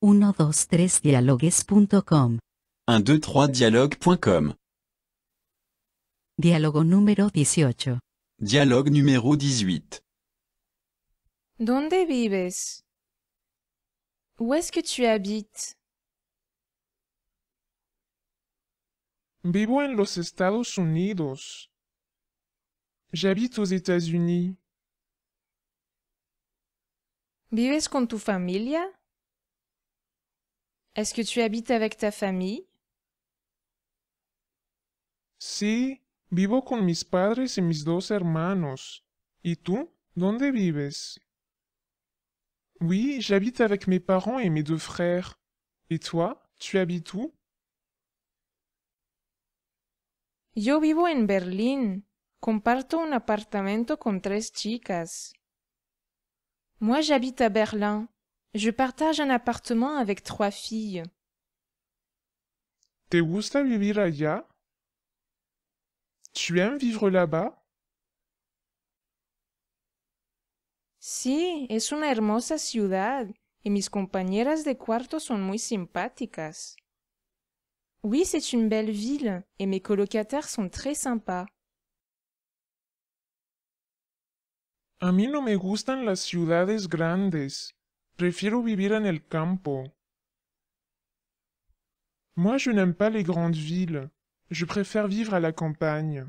123dialogues.com 123dialogue.com Diálogo número 18. Diálogo número 18. ¿Dónde vives? Où est que tu habites? Vivo en los Estados Unidos. J'habite aux États-Unis. ¿Vives con tu familia? Est-ce que tu habites avec ta famille? Sí, vivo con mis padres y mis dos hermanos. ¿Y tú? ¿Dónde vives? Oui, j'habite avec mes parents et mes deux frères. Et toi, tu habites où? Yo vivo en Berlín. Comparto un apartamento con tres chicas. Moi, j'habite à Berlin. Je partage un appartement avec trois filles. Te gusta vivir allá? Tu aimes vivre là-bas? Sí, es una hermosa ciudad y mis compañeras de cuarto son muy simpáticas. Oui, c'est une belle ville et mes colocataires sont très sympas. A mí no me gustan las ciudades grandes vivre en campo. Moi, je n'aime pas les grandes villes. Je préfère vivre à la campagne.